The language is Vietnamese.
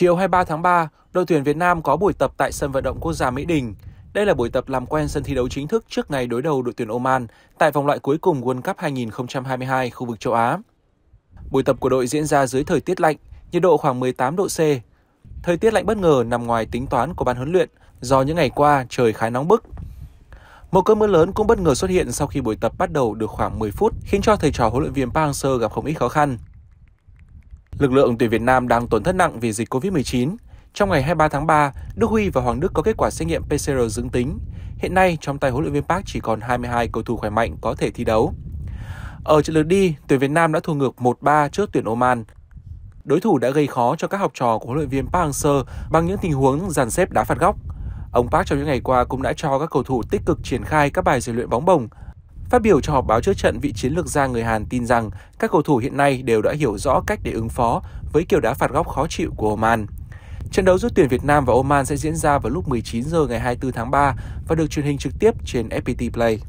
Chiều 23 tháng 3, đội tuyển Việt Nam có buổi tập tại sân vận động quốc gia Mỹ Đình. Đây là buổi tập làm quen sân thi đấu chính thức trước ngày đối đầu đội tuyển Oman tại vòng loại cuối cùng World Cup 2022 khu vực châu Á. Buổi tập của đội diễn ra dưới thời tiết lạnh, nhiệt độ khoảng 18 độ C. Thời tiết lạnh bất ngờ nằm ngoài tính toán của ban huấn luyện do những ngày qua trời khá nóng bức. Một cơn mưa lớn cũng bất ngờ xuất hiện sau khi buổi tập bắt đầu được khoảng 10 phút, khiến cho thầy trò huấn luyện viên Park Hang-seo gặp không ít khó khăn. Lực lượng tuyển Việt Nam đang tổn thất nặng vì dịch COVID-19. Trong ngày 23 tháng 3, Đức Huy và Hoàng Đức có kết quả xét nghiệm PCR dương tính. Hiện nay, trong tay huấn luyện viên Park chỉ còn 22 cầu thủ khỏe mạnh có thể thi đấu. Ở trận lượt đi, tuyển Việt Nam đã thua ngược 1-3 trước tuyển Oman. Đối thủ đã gây khó cho các học trò của huấn luyện viên Park Hang-seo bằng những tình huống dàn xếp đá phạt góc. Ông Park trong những ngày qua cũng đã cho các cầu thủ tích cực triển khai các bài rèn luyện bóng bồng, Phát biểu cho họp báo trước trận, vị chiến lược gia người Hàn tin rằng các cầu thủ hiện nay đều đã hiểu rõ cách để ứng phó với kiểu đá phạt góc khó chịu của Oman. Trận đấu giữa tuyển Việt Nam và Oman sẽ diễn ra vào lúc 19 giờ ngày 24 tháng 3 và được truyền hình trực tiếp trên FPT Play.